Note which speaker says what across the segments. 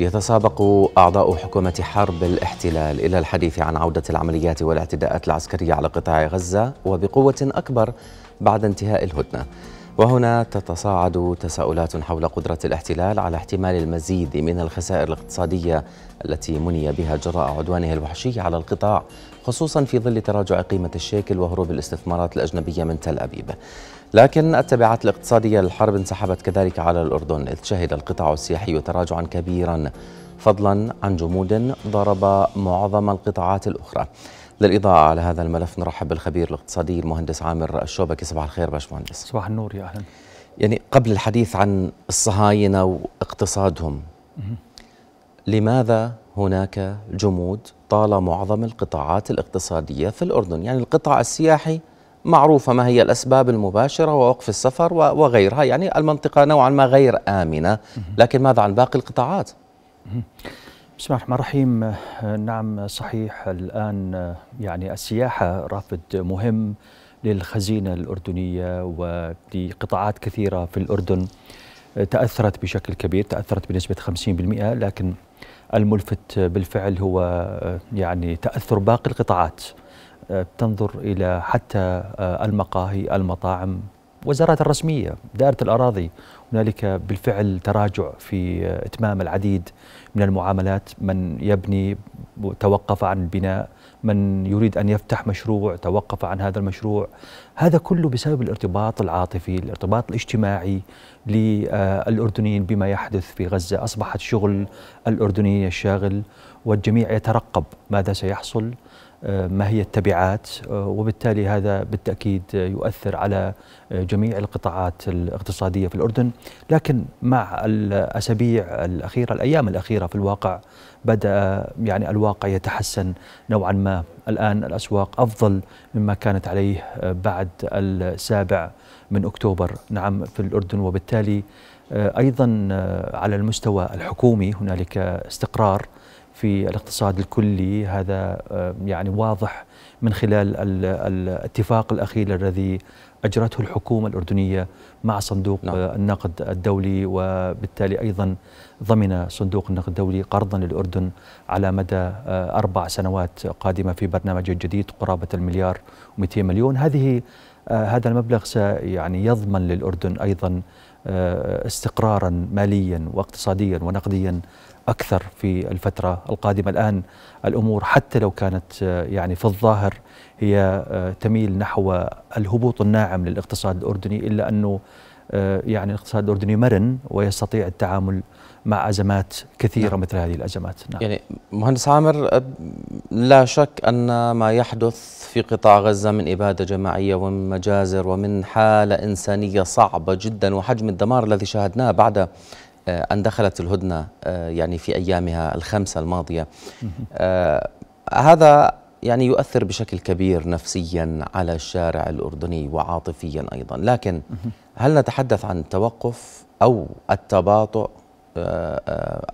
Speaker 1: يتسابق أعضاء حكومة حرب الاحتلال إلى الحديث عن عودة العمليات والاعتداءات العسكرية على قطاع غزة وبقوة أكبر بعد انتهاء الهدنة وهنا تتصاعد تساؤلات حول قدرة الاحتلال على احتمال المزيد من الخسائر الاقتصادية التي مني بها جراء عدوانه الوحشي على القطاع خصوصا في ظل تراجع قيمة الشيكل وهروب الاستثمارات الأجنبية من تل أبيب لكن التبعات الاقتصادية للحرب انسحبت كذلك على الأردن إذ شهد القطاع السياحي تراجعا كبيرا فضلا عن جمود ضرب معظم القطاعات الأخرى للإضاءة على هذا الملف نرحب بالخبير الاقتصادي المهندس عامر الشوبكي صباح الخير باشمهندس صباح النور يا أهلا يعني قبل الحديث عن الصهاينة واقتصادهم لماذا هناك جمود طال معظم القطاعات الاقتصادية في الأردن يعني القطاع السياحي معروفة ما هي الأسباب المباشرة ووقف السفر وغيرها يعني المنطقة نوعا ما غير آمنة لكن ماذا عن باقي القطاعات؟
Speaker 2: بسم الله الرحمن الرحيم نعم صحيح الآن يعني السياحة رافد مهم للخزينة الأردنية ولقطاعات كثيرة في الأردن تأثرت بشكل كبير تأثرت بنسبة 50% لكن الملفت بالفعل هو يعني تأثر باقي القطاعات تنظر إلى حتى آه، المقاهي المطاعم وزارات الرسمية دائرة الأراضي هنالك بالفعل تراجع في آه، إتمام العديد من المعاملات من يبني توقف عن البناء من يريد أن يفتح مشروع توقف عن هذا المشروع هذا كله بسبب الارتباط العاطفي الارتباط الاجتماعي للأردنيين بما يحدث في غزة أصبحت شغل الأردنيين الشاغل والجميع يترقب ماذا سيحصل آه، ما هي التبعات آه، وبالتالي هذا بالتأكيد يؤثر على آه، جميع القطاعات الاقتصادية في الأردن لكن مع الأسابيع الأخيرة الأيام الأخيرة في الواقع بدأ يعني الواقع يتحسن نوعا ما الآن الأسواق أفضل مما كانت عليه بعد السابع من أكتوبر نعم في الأردن وبالتالي أيضا على المستوى الحكومي هنالك استقرار في الاقتصاد الكلي هذا آه، يعني واضح من خلال الاتفاق الاخير الذي اجرته الحكومه الاردنيه مع صندوق نعم. آه، النقد الدولي وبالتالي ايضا ضمن صندوق النقد الدولي قرضا للاردن على مدى آه، اربع سنوات قادمه في برنامج جديد قرابه المليار و200 مليون هذه هذا المبلغ سيعني يضمن للاردن ايضا استقرارا ماليا واقتصاديا ونقديا أكثر في الفترة القادمة الآن الأمور حتى لو كانت آه، يعني في الظاهر هي آه، تميل نحو الهبوط الناعم للاقتصاد الأردني إلا أنه آه، يعني الاقتصاد الأردني مرن ويستطيع التعامل مع أزمات كثيرة نعم. مثل هذه الأزمات نعم. يعني
Speaker 1: مهندس عامر لا شك أن ما يحدث في قطاع غزة من إبادة جماعية ومن مجازر ومن حالة إنسانية صعبة جدا وحجم الدمار الذي شاهدناه بعد آه، أن دخلت الهدنة آه، يعني في أيامها الخمسة الماضية آه، هذا يعني يؤثر بشكل كبير نفسيا على الشارع الأردني وعاطفيا أيضا لكن هل نتحدث عن توقف أو التباطؤ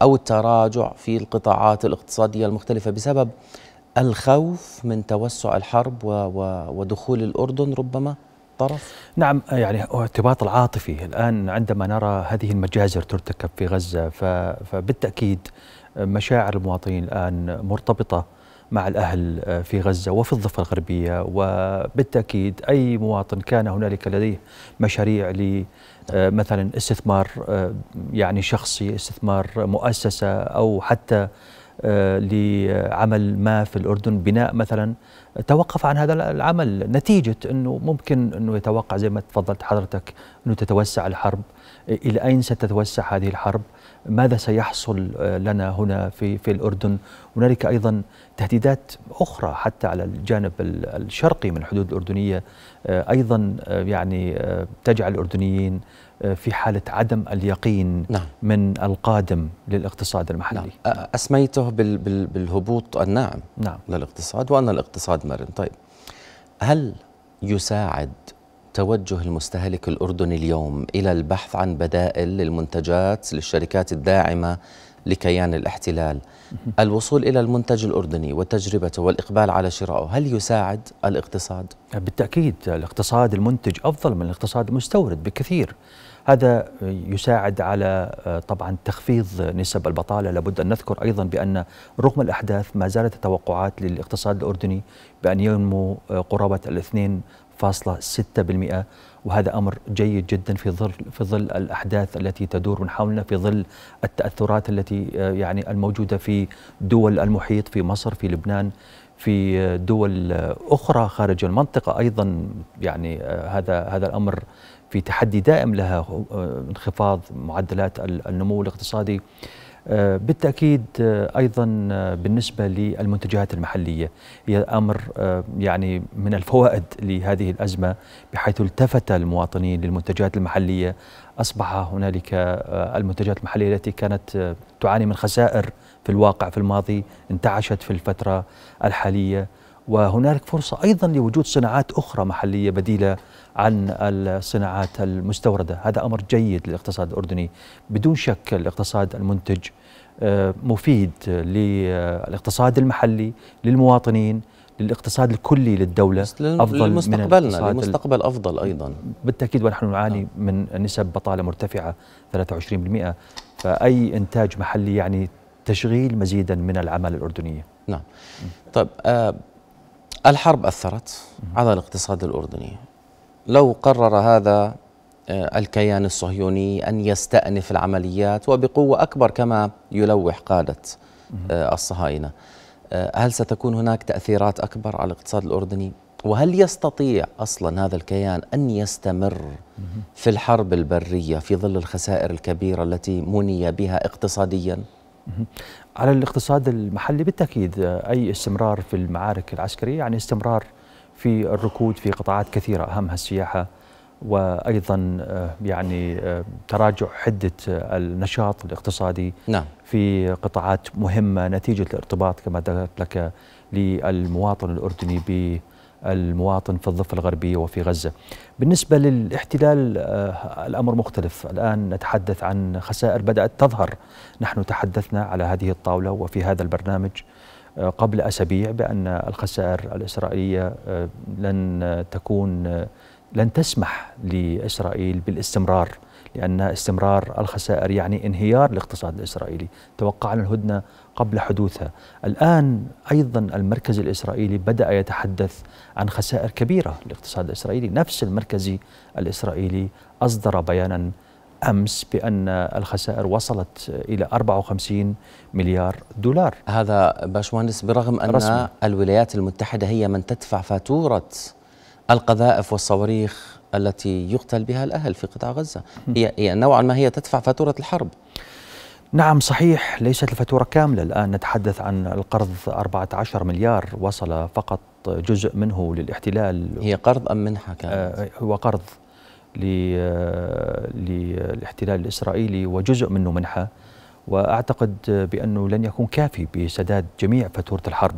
Speaker 1: أو التراجع في القطاعات الاقتصادية المختلفة بسبب الخوف من توسع الحرب ودخول الأردن ربما الطرف؟
Speaker 2: نعم يعني ارتباط العاطفي الآن عندما نرى هذه المجازر ترتكب في غزة فبالتأكيد مشاعر المواطنين الآن مرتبطة مع الأهل آه، في غزة وفي الضفة الغربية وبالتأكيد أي مواطن كان هنالك لديه مشاريع ل آه، مثلا استثمار آه، يعني شخصي استثمار مؤسسة أو حتى آه، لعمل ما في الأردن بناء مثلا توقف عن هذا العمل نتيجة أنه ممكن أنه يتوقع زي ما تفضلت حضرتك أنه تتوسع الحرب إلى أين ستتوسع هذه الحرب ماذا سيحصل آه، لنا هنا في, في الأردن هنالك أيضا تهديدات أخرى حتى على الجانب الشرقي من الحدود الأردنية آه، أيضا يعني تجعل الأردنيين آه، في حالة عدم اليقين نعم. من القادم للاقتصاد المحلي نعم.
Speaker 1: أسميته بالهبوط الناعم نعم. للاقتصاد وأن الاقتصاد مرن طيب هل يساعد توجه المستهلك الأردني اليوم إلى البحث عن بدائل للمنتجات للشركات الداعمة لكيان الاحتلال الوصول إلى المنتج الأردني وتجربته والإقبال على شرائه هل يساعد الاقتصاد؟ بالتأكيد الاقتصاد المنتج أفضل من الاقتصاد المستورد
Speaker 2: بكثير هذا يساعد على آه، طبعا تخفيض نسب البطاله لابد ان نذكر ايضا بان رغم الاحداث ما زالت التوقعات للاقتصاد الاردني بان ينمو آه، قرابه الاثنين فاصلة ستة بالمئة وهذا امر جيد جدا في ظل في ظل الاحداث التي تدور من حولنا في ظل التاثرات التي آه، يعني الموجوده في دول المحيط في مصر في لبنان في دول اخرى خارج المنطقه ايضا يعني آه، هذا هذا الامر في تحدي دائم لها آه، انخفاض معدلات النمو الاقتصادي آه، بالتأكيد آه، أيضا آه، بالنسبة للمنتجات المحلية هي أمر يعني من الفوائد لهذه الأزمة بحيث التفت المواطنين للمنتجات المحلية أصبح هنالك المنتجات المحلية التي كانت تعاني من خسائر في الواقع في الماضي انتعشت في الفترة الحالية وهنالك فرصة أيضا لوجود صناعات أخرى محلية بديلة عن الصناعات المستوردة هذا أمر جيد للاقتصاد الأردني بدون شك الاقتصاد المنتج آه، مفيد للاقتصاد المحلي للمواطنين للاقتصاد الكلي للدولة أفضل لمستقبلنا من لمستقبل أفضل أيضا بالتأكيد ونحن نعاني نعم. من نسب بطالة مرتفعة 23% فأي إنتاج محلي يعني
Speaker 1: تشغيل مزيدا من العمالة الأردنية نعم طيب آه الحرب أثرت على الاقتصاد الأردني لو قرر هذا آه، الكيان الصهيوني أن يستأنف العمليات وبقوة أكبر كما يلوح قادة آه، الصهاينة آه، هل ستكون هناك تأثيرات أكبر على الاقتصاد الأردني؟ وهل يستطيع أصلا هذا الكيان أن يستمر في الحرب البرية في ظل الخسائر الكبيرة التي مني بها اقتصادياً؟
Speaker 2: على الاقتصاد المحلي بالتأكيد آه، أي استمرار في المعارك العسكرية يعني استمرار في الركود في قطاعات كثيرة أهمها السياحة وايضا آه، يعني آه، تراجع حده النشاط الاقتصادي نعم. في قطاعات مهمه نتيجه الارتباط كما ذكرت لك للمواطن الاردني ب المواطن في الضفة الغربية وفي غزة بالنسبة للاحتلال آه، الأمر مختلف الآن نتحدث عن خسائر بدأت تظهر نحن تحدثنا على هذه الطاولة وفي هذا البرنامج آه، قبل أسابيع بأن الخسائر الإسرائيلية آه، لن تكون لن تسمح لإسرائيل بالاستمرار لأن استمرار الخسائر يعني انهيار الاقتصاد الإسرائيلي توقعنا الهدنة قبل حدوثها الآن أيضا المركز الإسرائيلي بدأ يتحدث عن خسائر كبيرة للاقتصاد الإسرائيلي نفس المركز الإسرائيلي أصدر بيانا أمس بأن الخسائر وصلت إلى 54
Speaker 1: مليار دولار هذا باشمهندس برغم أن رسمي. الولايات المتحدة هي من تدفع فاتورة القذائف والصواريخ التي يقتل بها الأهل في قطاع غزة هي نوعا ما هي تدفع فاتورة الحرب
Speaker 2: نعم صحيح ليست الفاتورة كاملة الآن نتحدث عن القرض 14 مليار وصل فقط جزء منه للاحتلال هي قرض أم منحة كانت؟ آه، هو قرض آه، للاحتلال الإسرائيلي وجزء منه منحة وأعتقد بأنه لن يكون كافي بسداد جميع فاتورة الحرب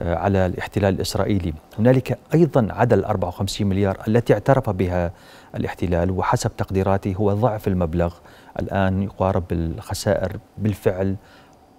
Speaker 2: آه، على الاحتلال الإسرائيلي هنالك أيضا عدا ال 54 مليار التي اعترف بها الاحتلال وحسب تقديراتي هو ضعف المبلغ الآن يقارب الخسائر بالفعل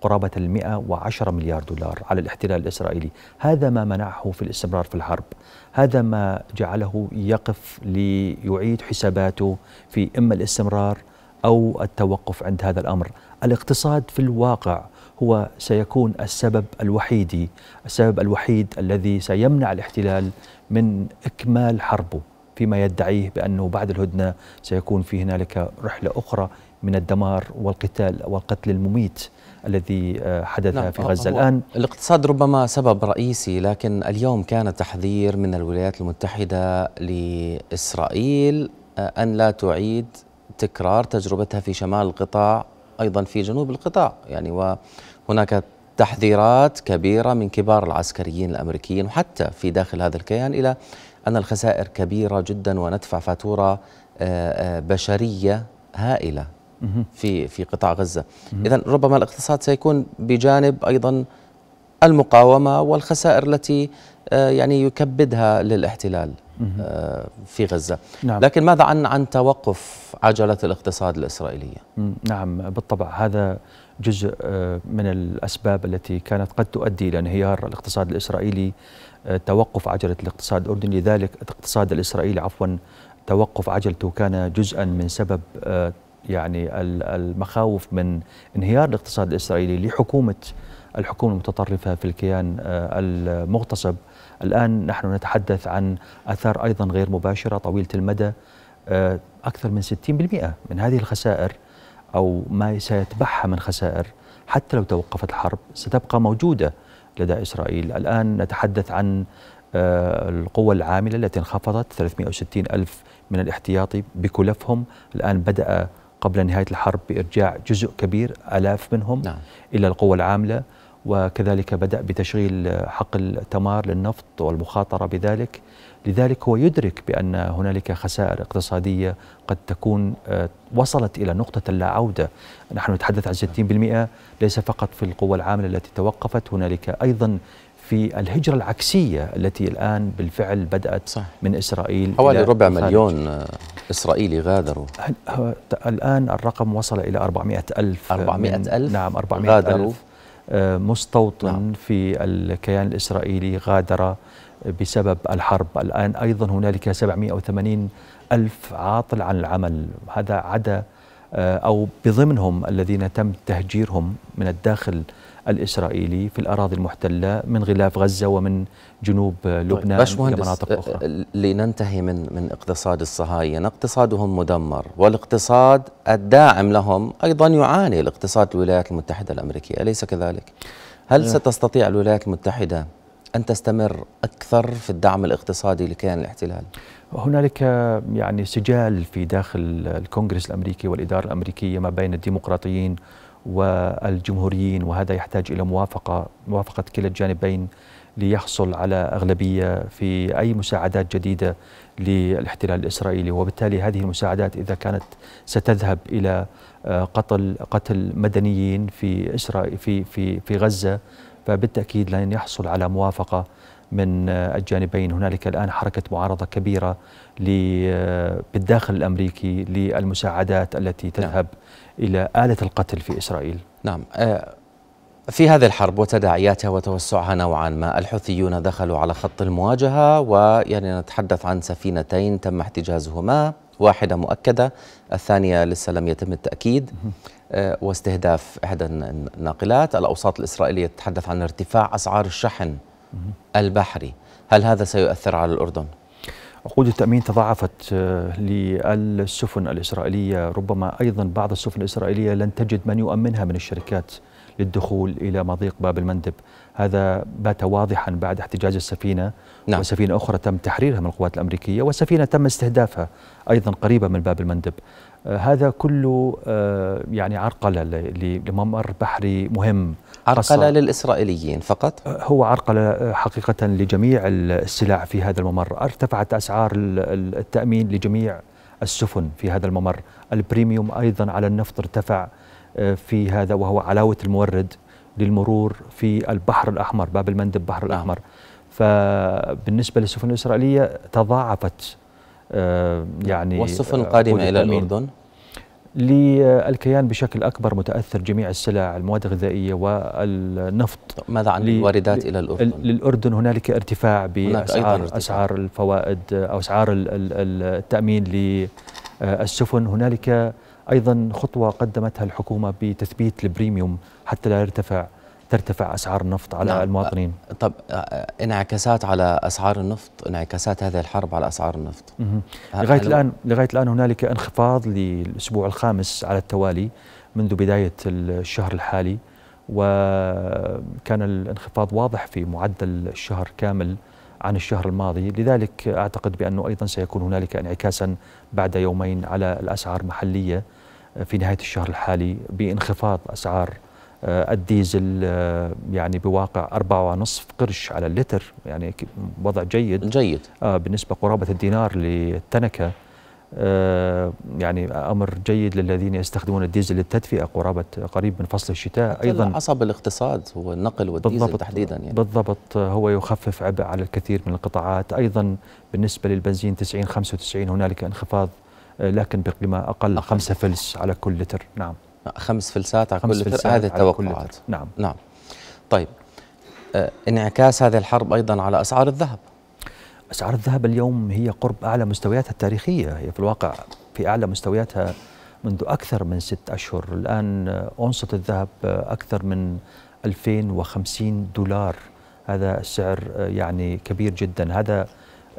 Speaker 2: قرابة ال 110 مليار دولار على الاحتلال الإسرائيلي هذا ما منعه في الاستمرار في الحرب هذا ما جعله يقف ليعيد حساباته في إما الاستمرار أو التوقف عند هذا الأمر الاقتصاد في الواقع هو سيكون السبب الوحيد السبب الوحيد الذي سيمنع الاحتلال من إكمال حربه فيما يدعيه بأنه بعد الهدنة سيكون في هنالك رحلة أخرى من الدمار والقتال والقتل المميت
Speaker 1: الذي آه، حدث نعم في آه، غزة الآن الاقتصاد ربما سبب رئيسي لكن اليوم كان تحذير من الولايات المتحدة لإسرائيل آه، أن لا تعيد تكرار تجربتها في شمال القطاع أيضا في جنوب القطاع يعني وهناك تحذيرات كبيرة من كبار العسكريين الأمريكيين وحتى في داخل هذا الكيان إلى أن الخسائر كبيرة جدا وندفع فاتورة آه، آه، بشرية هائلة في في قطاع غزة إذا ربما الاقتصاد سيكون بجانب أيضا المقاومة والخسائر التي آه، يعني يكبدها للاحتلال آه، في غزة نعم. لكن ماذا عن عن توقف عجلة الاقتصاد الإسرائيلية نعم بالطبع هذا جزء آه،
Speaker 2: من الأسباب التي كانت قد تؤدي إلى انهيار الاقتصاد الإسرائيلي آه، توقف عجلة الاقتصاد الأردني لذلك الاقتصاد الإسرائيلي عفوا توقف عجلته كان جزءا من سبب يعني المخاوف من انهيار الاقتصاد الاسرائيلي لحكومه الحكومه المتطرفه في الكيان آه، المغتصب الان نحن نتحدث عن اثار ايضا غير مباشره طويله المدى آه، اكثر من 60% من هذه الخسائر او ما سيتبعها من خسائر حتى لو توقفت الحرب ستبقى موجوده لدى اسرائيل الان نتحدث عن آه، القوة العاملة التي انخفضت 360 ألف من الاحتياطي بكلفهم الآن بدأ قبل نهاية الحرب بإرجاع جزء كبير ألاف منهم نعم. إلى القوى العاملة وكذلك بدأ بتشغيل حقل التمار للنفط والمخاطرة بذلك لذلك هو يدرك بأن هنالك خسائر اقتصادية قد تكون آه، وصلت إلى نقطة لا عودة نحن نتحدث عن 60% ليس فقط في القوى العاملة التي توقفت هنالك أيضا في الهجرة العكسية التي الآن بالفعل بدأت صح. من إسرائيل حوالي ربع مليون
Speaker 1: آه، إسرائيلي غادروا
Speaker 2: الآن الرقم وصل إلى 400 ألف 400 ألف نعم 400 غادروا ألف آه، مستوطن نعم. في الكيان الإسرائيلي غادر بسبب الحرب الآن أيضا هنالك 780 ألف عاطل عن العمل هذا عدا آه، أو بضمنهم الذين تم تهجيرهم من الداخل الإسرائيلي في الأراضي المحتلة من غلاف غزة ومن جنوب طيب، لبنان طيب مناطق
Speaker 1: آه، أخرى آه، لننتهي من من اقتصاد الصهاينة اقتصادهم مدمر والاقتصاد الداعم لهم أيضا يعاني الاقتصاد الولايات المتحدة الأمريكية أليس كذلك؟ هل ستستطيع الولايات المتحدة أن تستمر أكثر في الدعم الاقتصادي لكيان الاحتلال؟
Speaker 2: هنالك يعني سجال في داخل الكونغرس الامريكي والاداره الامريكيه ما بين الديمقراطيين والجمهوريين وهذا يحتاج الى موافقه موافقه كلا الجانبين ليحصل على اغلبيه في اي مساعدات جديده للاحتلال الاسرائيلي وبالتالي هذه المساعدات اذا كانت ستذهب الى آه، قتل قتل مدنيين في اسرائيل في في في غزه فبالتاكيد لن يحصل على موافقه من الجانبين هنالك الآن حركة معارضة كبيرة بالداخل الأمريكي
Speaker 1: للمساعدات التي نعم. تذهب نعم. إلى آلة القتل في إسرائيل نعم آه، في هذه الحرب وتداعياتها وتوسعها نوعا ما الحوثيون دخلوا على خط المواجهة ويعني نتحدث عن سفينتين تم احتجازهما واحدة مؤكدة الثانية لسه لم يتم التأكيد آه، واستهداف إحدى الناقلات الأوساط الإسرائيلية تتحدث عن ارتفاع أسعار الشحن البحري هل هذا سيؤثر على الأردن؟ عقود التأمين تضاعفت آه، للسفن
Speaker 2: الإسرائيلية ربما أيضا بعض السفن الإسرائيلية لن تجد من يؤمنها من الشركات للدخول إلى مضيق باب المندب هذا بات واضحا بعد احتجاز السفينة نعم. وسفينة أخرى تم تحريرها من القوات الأمريكية وسفينة تم استهدافها أيضا قريبة من باب المندب آه، هذا كله آه، يعني عرقلة لممر بحري مهم عرقلة للإسرائيليين فقط؟ آه، هو عرقلة حقيقة لجميع السلع في هذا الممر ارتفعت أسعار التأمين لجميع السفن في هذا الممر البريميوم أيضا على النفط ارتفع في هذا وهو علاوة المورد للمرور في البحر الأحمر باب المندب البحر الأحمر فبالنسبة للسفن الإسرائيلية تضاعفت آه، يعني والسفن آه، القادمة إلى الأردن للكيان بشكل أكبر متأثر جميع السلع المواد الغذائية والنفط ماذا عن الواردات إلى الأردن؟ للأردن هنالك ارتفاع بأسعار ارتفاع. أسعار الفوائد آه، أو أسعار التأمين للسفن هنالك أيضا خطوة قدمتها الحكومة بتثبيت البريميوم حتى لا
Speaker 1: يرتفع ترتفع أسعار النفط على نعم. المواطنين طب انعكاسات على أسعار النفط انعكاسات هذه الحرب على أسعار النفط
Speaker 2: لغاية الآن لغاية الآن هنالك انخفاض للأسبوع الخامس على التوالي منذ بداية الشهر الحالي وكان الانخفاض واضح في معدل الشهر كامل عن الشهر الماضي لذلك أعتقد بأنه أيضا سيكون هنالك انعكاسا بعد يومين على الأسعار المحلية في نهاية الشهر الحالي بانخفاض أسعار آه، الديزل آه، يعني بواقع أربعة ونصف قرش على اللتر يعني وضع جيد جيد آه، بالنسبه قرابه الدينار للتنكه يعني امر جيد للذين يستخدمون الديزل للتدفئه قرابه قريب من فصل الشتاء ايضا عصب الاقتصاد هو النقل والديزل بالضبط تحديدا يعني بالضبط هو يخفف عبء على الكثير من القطاعات ايضا بالنسبه للبنزين 90 95 هنالك انخفاض لكن بقيمه
Speaker 1: اقل 5 فلس على كل لتر نعم خمس فلسات على كل فرقة هذه التوقعات نعم نعم طيب آه، انعكاس هذه الحرب أيضا على أسعار الذهب أسعار الذهب اليوم هي قرب أعلى مستوياتها التاريخية هي في الواقع في أعلى
Speaker 2: مستوياتها منذ أكثر من ست أشهر الآن أونصة الذهب أكثر من 2050 دولار هذا السعر آه، يعني كبير جدا هذا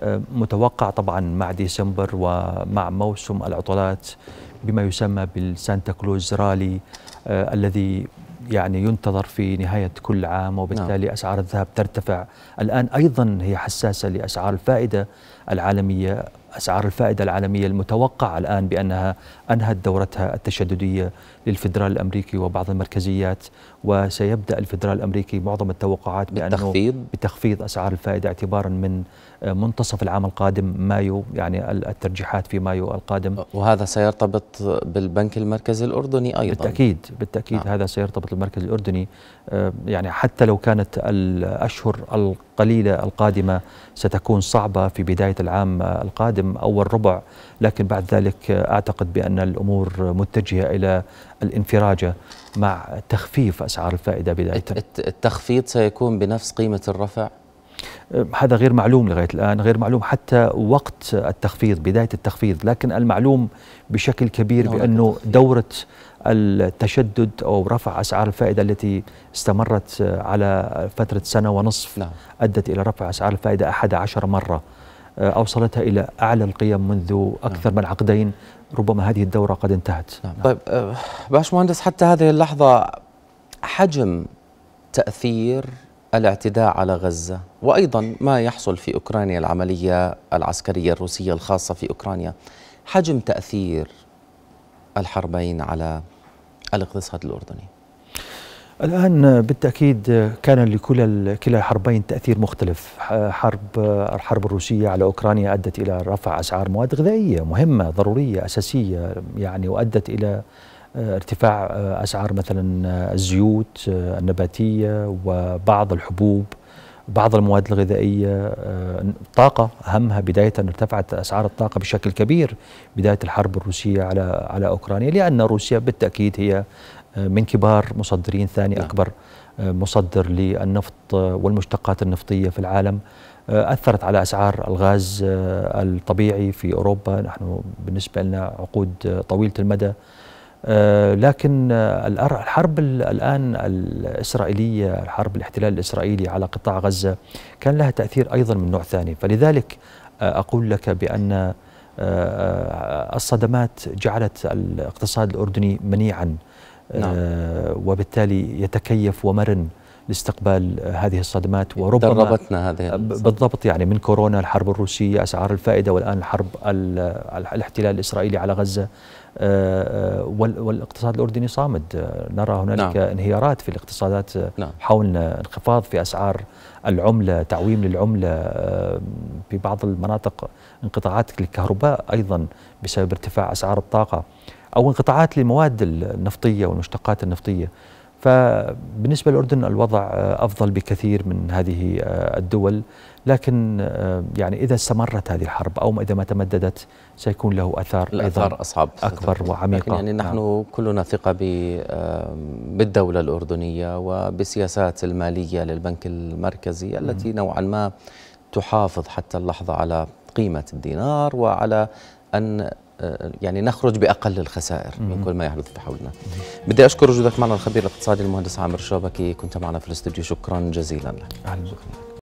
Speaker 2: آه، متوقع طبعا مع ديسمبر ومع موسم العطلات بما يسمى بالسانتا كلوز رالي آه الذي يعني ينتظر في نهاية كل عام وبالتالي نعم. أسعار الذهب ترتفع الآن أيضا هي حساسة لأسعار الفائدة العالمية أسعار الفائدة العالمية المتوقعة الآن بأنها أنهت دورتها التشددية للفدرال الأمريكي وبعض المركزيات وسيبدأ الفدرال الأمريكي معظم التوقعات بأنه بتخفيض, بتخفيض أسعار الفائدة اعتبارا من آه، منتصف العام القادم مايو يعني الترجيحات في مايو القادم وهذا سيرتبط بالبنك المركزي الأردني أيضا بالتأكيد بالتأكيد نعم. هذا سيرتبط بالمركز الأردني آه، يعني حتى لو كانت الأشهر القليلة القادمة ستكون صعبة في بداية العام آه، القادم القادم أول ربع لكن بعد ذلك أعتقد بأن الأمور متجهة إلى الانفراجة مع تخفيف أسعار الفائدة
Speaker 1: بداية التخفيض سيكون بنفس قيمة الرفع؟
Speaker 2: هذا غير معلوم لغاية الآن غير معلوم حتى وقت التخفيض بداية التخفيض لكن المعلوم بشكل كبير بأنه دورة التشدد أو رفع أسعار الفائدة التي استمرت على فترة سنة ونصف نعم. أدت إلى رفع أسعار الفائدة 11 مرة آه، أوصلتها إلى أعلى القيم منذ نعم. أكثر من عقدين ربما هذه
Speaker 1: الدورة قد انتهت نعم. نعم. طيب آه، باشمهندس حتى هذه اللحظة حجم تأثير الاعتداء على غزة وأيضا ما يحصل في أوكرانيا العملية العسكرية الروسية الخاصة في أوكرانيا حجم تأثير الحربين على الاقتصاد الأردني الآن
Speaker 2: بالتأكيد كان لكل كلا الحربين تأثير مختلف حرب الحرب الروسية على أوكرانيا أدت إلى رفع أسعار مواد غذائية مهمة ضرورية أساسية يعني وأدت إلى آه، ارتفاع آه، أسعار مثلا آه، الزيوت النباتية وبعض الحبوب بعض المواد الغذائية الطاقة أهمها بداية ارتفعت أسعار الطاقة بشكل كبير بداية الحرب الروسية على على أوكرانيا لأن روسيا بالتأكيد هي من كبار مصدرين ثاني نعم. أكبر آه، مصدر للنفط والمشتقات النفطية في العالم آه، أثرت على أسعار الغاز آه، الطبيعي في أوروبا نحن بالنسبة لنا عقود طويلة المدى لكن الحرب الآن الإسرائيلية الحرب الاحتلال الإسرائيلي على قطاع غزة كان لها تأثير أيضا من نوع ثاني فلذلك أقول لك بأن الصدمات جعلت الاقتصاد الأردني منيعا نعم. آه، وبالتالي يتكيف ومرن لاستقبال هذه الصدمات وربما دربتنا هذه آه، بالضبط يعني من كورونا الحرب الروسية أسعار الفائدة والآن الحرب الاحتلال الإسرائيلي على غزة آه، والاقتصاد الأردني صامد نرى هنالك نعم. انهيارات في الاقتصادات نعم. حولنا انخفاض في أسعار العملة تعويم للعملة في بعض المناطق انقطاعات الكهرباء أيضا بسبب ارتفاع أسعار الطاقة او انقطاعات للمواد النفطيه والمشتقات النفطيه فبالنسبه للاردن الوضع آه، افضل بكثير من هذه آه، الدول لكن آه، يعني اذا استمرت هذه الحرب او اذا ما تمددت سيكون له اثار ايضا اصعب اكبر وعميقه لكن يعني نعم. نحن
Speaker 1: نعم. كلنا ثقه بالدوله الاردنيه وبسياسات الماليه للبنك المركزي التي نوعا ما تحافظ حتى اللحظه على قيمه الدينار وعلى ان يعني نخرج باقل الخسائر من كل ما يحدث حولنا. بدي اشكر وجودك معنا الخبير الاقتصادي المهندس عامر الشوبكي كنت معنا في الاستوديو شكرا جزيلا لك. اهلا